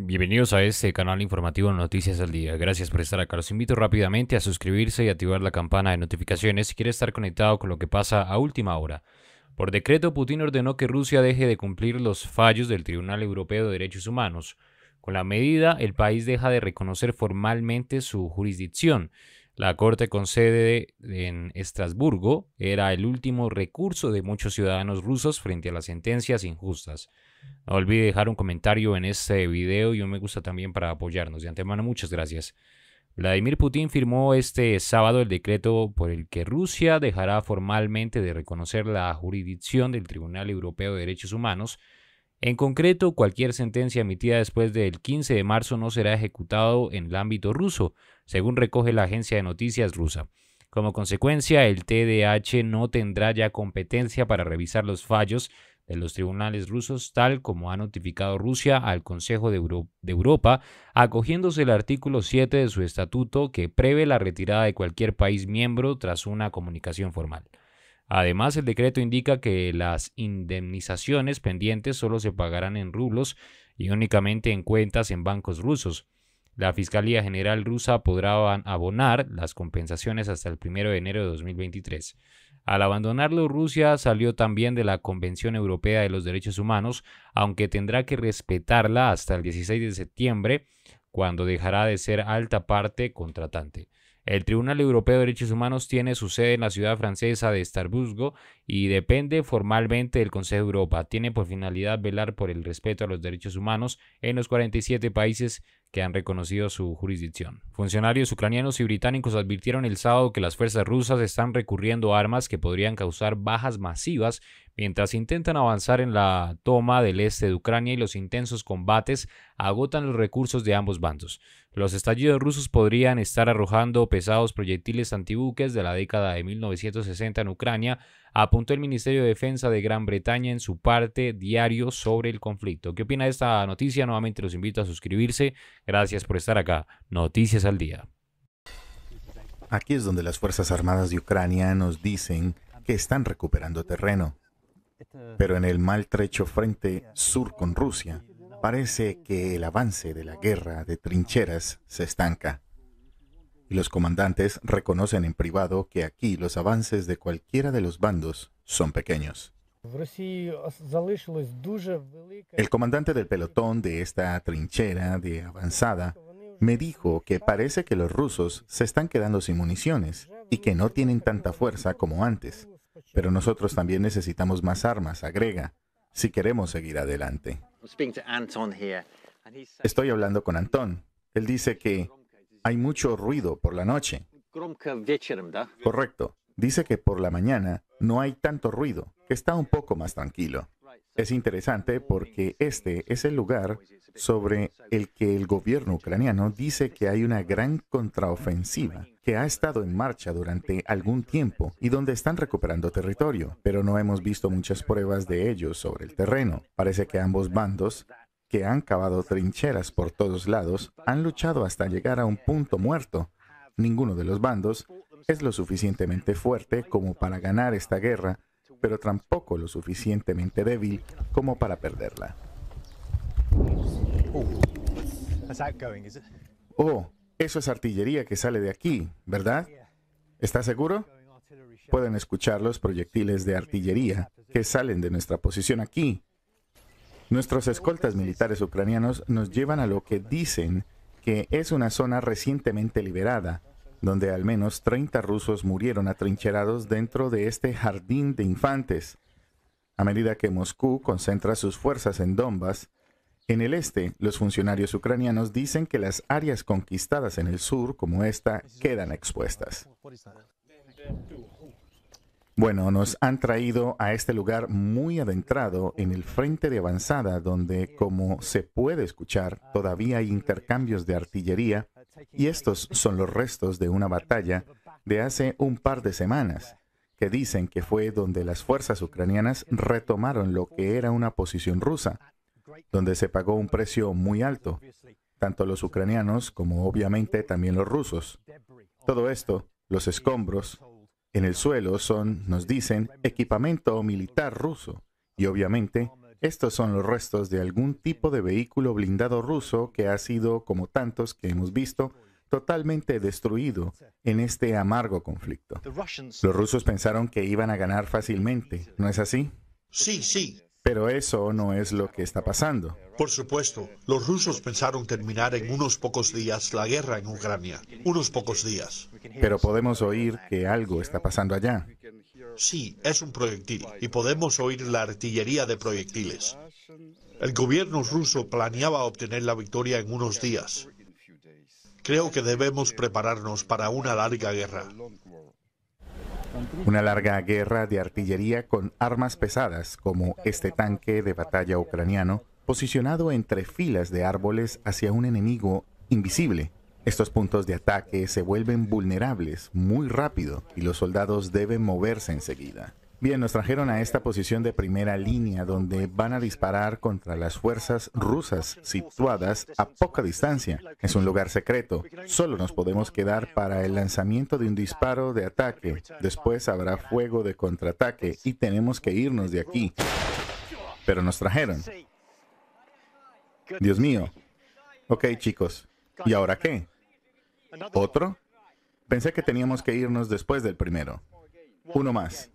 Bienvenidos a este canal informativo Noticias al Día. Gracias por estar acá. Los invito rápidamente a suscribirse y activar la campana de notificaciones si quiere estar conectado con lo que pasa a última hora. Por decreto, Putin ordenó que Rusia deje de cumplir los fallos del Tribunal Europeo de Derechos Humanos. Con la medida, el país deja de reconocer formalmente su jurisdicción, la corte con sede en Estrasburgo era el último recurso de muchos ciudadanos rusos frente a las sentencias injustas. No olvide dejar un comentario en este video y un me gusta también para apoyarnos. De antemano, muchas gracias. Vladimir Putin firmó este sábado el decreto por el que Rusia dejará formalmente de reconocer la jurisdicción del Tribunal Europeo de Derechos Humanos en concreto, cualquier sentencia emitida después del 15 de marzo no será ejecutado en el ámbito ruso, según recoge la agencia de noticias rusa. Como consecuencia, el TDH no tendrá ya competencia para revisar los fallos de los tribunales rusos, tal como ha notificado Rusia al Consejo de, Europa, acogiéndose el artículo 7 de su estatuto que prevé la retirada de cualquier país miembro tras una comunicación formal. Además, el decreto indica que las indemnizaciones pendientes solo se pagarán en rublos y únicamente en cuentas en bancos rusos. La Fiscalía General rusa podrá abonar las compensaciones hasta el 1 de enero de 2023. Al abandonarlo, Rusia salió también de la Convención Europea de los Derechos Humanos, aunque tendrá que respetarla hasta el 16 de septiembre, cuando dejará de ser alta parte contratante. El Tribunal Europeo de Derechos Humanos tiene su sede en la ciudad francesa de Estrasburgo y depende formalmente del Consejo de Europa. Tiene por finalidad velar por el respeto a los derechos humanos en los 47 países que han reconocido su jurisdicción. Funcionarios ucranianos y británicos advirtieron el sábado que las fuerzas rusas están recurriendo a armas que podrían causar bajas masivas mientras intentan avanzar en la toma del este de Ucrania y los intensos combates agotan los recursos de ambos bandos. Los estallidos rusos podrían estar arrojando pesados proyectiles antibuques de la década de 1960 en Ucrania, apuntó el Ministerio de Defensa de Gran Bretaña en su parte diario sobre el conflicto. ¿Qué opina de esta noticia? Nuevamente los invito a suscribirse. Gracias por estar acá. Noticias al día. Aquí es donde las Fuerzas Armadas de Ucrania nos dicen que están recuperando terreno, pero en el maltrecho frente sur con Rusia Parece que el avance de la guerra de trincheras se estanca. Y los comandantes reconocen en privado que aquí los avances de cualquiera de los bandos son pequeños. El comandante del pelotón de esta trinchera de avanzada me dijo que parece que los rusos se están quedando sin municiones y que no tienen tanta fuerza como antes, pero nosotros también necesitamos más armas, agrega si queremos seguir adelante. Estoy hablando con Anton. Él dice que hay mucho ruido por la noche. Correcto. Dice que por la mañana no hay tanto ruido, que está un poco más tranquilo. Es interesante porque este es el lugar sobre el que el gobierno ucraniano dice que hay una gran contraofensiva que ha estado en marcha durante algún tiempo y donde están recuperando territorio, pero no hemos visto muchas pruebas de ello sobre el terreno. Parece que ambos bandos que han cavado trincheras por todos lados, han luchado hasta llegar a un punto muerto. Ninguno de los bandos es lo suficientemente fuerte como para ganar esta guerra pero tampoco lo suficientemente débil como para perderla. Uh, oh, eso es artillería que sale de aquí, ¿verdad? ¿Estás seguro? Pueden escuchar los proyectiles de artillería que salen de nuestra posición aquí. Nuestros escoltas militares ucranianos nos llevan a lo que dicen que es una zona recientemente liberada, donde al menos 30 rusos murieron atrincherados dentro de este jardín de infantes. A medida que Moscú concentra sus fuerzas en Donbass, en el este, los funcionarios ucranianos dicen que las áreas conquistadas en el sur, como esta, quedan expuestas. Bueno, nos han traído a este lugar muy adentrado en el frente de avanzada, donde, como se puede escuchar, todavía hay intercambios de artillería y estos son los restos de una batalla de hace un par de semanas, que dicen que fue donde las fuerzas ucranianas retomaron lo que era una posición rusa, donde se pagó un precio muy alto, tanto los ucranianos como obviamente también los rusos. Todo esto, los escombros en el suelo son, nos dicen, equipamiento militar ruso y obviamente estos son los restos de algún tipo de vehículo blindado ruso que ha sido, como tantos que hemos visto, totalmente destruido en este amargo conflicto. Los rusos pensaron que iban a ganar fácilmente, ¿no es así? Sí, sí. Pero eso no es lo que está pasando. Por supuesto, los rusos pensaron terminar en unos pocos días la guerra en Ucrania, unos pocos días. Pero podemos oír que algo está pasando allá. Sí, es un proyectil y podemos oír la artillería de proyectiles. El gobierno ruso planeaba obtener la victoria en unos días. Creo que debemos prepararnos para una larga guerra. Una larga guerra de artillería con armas pesadas como este tanque de batalla ucraniano, posicionado entre filas de árboles hacia un enemigo invisible estos puntos de ataque se vuelven vulnerables muy rápido y los soldados deben moverse enseguida. Bien, nos trajeron a esta posición de primera línea donde van a disparar contra las fuerzas rusas situadas a poca distancia. Es un lugar secreto. Solo nos podemos quedar para el lanzamiento de un disparo de ataque. Después habrá fuego de contraataque y tenemos que irnos de aquí. Pero nos trajeron. Dios mío. Ok chicos, ¿y ahora qué? ¿Otro? Pensé que teníamos que irnos después del primero. Uno más.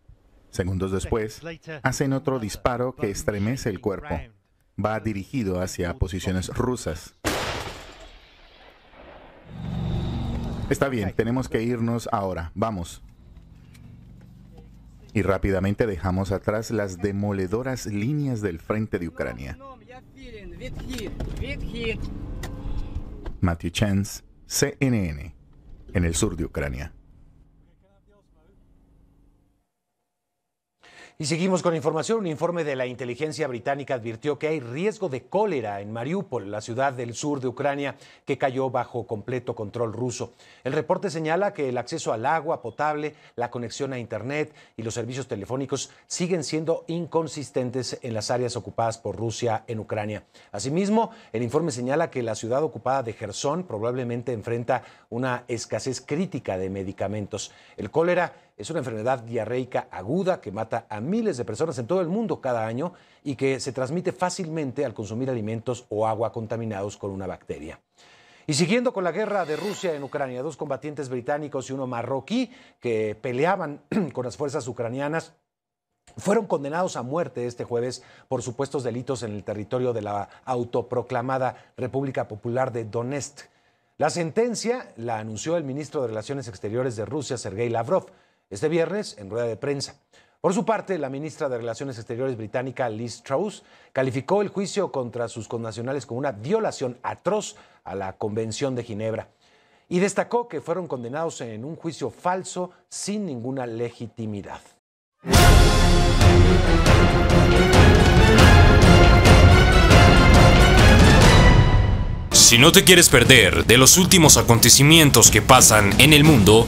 Segundos después, hacen otro disparo que estremece el cuerpo. Va dirigido hacia posiciones rusas. Está bien, tenemos que irnos ahora. Vamos. Y rápidamente dejamos atrás las demoledoras líneas del frente de Ucrania. Matthew Chance, CNN, en el sur de Ucrania. Y seguimos con información. Un informe de la inteligencia británica advirtió que hay riesgo de cólera en Mariupol, la ciudad del sur de Ucrania que cayó bajo completo control ruso. El reporte señala que el acceso al agua potable, la conexión a Internet y los servicios telefónicos siguen siendo inconsistentes en las áreas ocupadas por Rusia en Ucrania. Asimismo, el informe señala que la ciudad ocupada de Gerson probablemente enfrenta una escasez crítica de medicamentos. El cólera es una enfermedad diarreica aguda que mata a miles de personas en todo el mundo cada año y que se transmite fácilmente al consumir alimentos o agua contaminados con una bacteria. Y siguiendo con la guerra de Rusia en Ucrania, dos combatientes británicos y uno marroquí que peleaban con las fuerzas ucranianas fueron condenados a muerte este jueves por supuestos delitos en el territorio de la autoproclamada República Popular de Donetsk. La sentencia la anunció el ministro de Relaciones Exteriores de Rusia, Sergei Lavrov este viernes en rueda de prensa. Por su parte, la ministra de Relaciones Exteriores británica Liz Truss calificó el juicio contra sus connacionales como una violación atroz a la Convención de Ginebra y destacó que fueron condenados en un juicio falso sin ninguna legitimidad. Si no te quieres perder de los últimos acontecimientos que pasan en el mundo,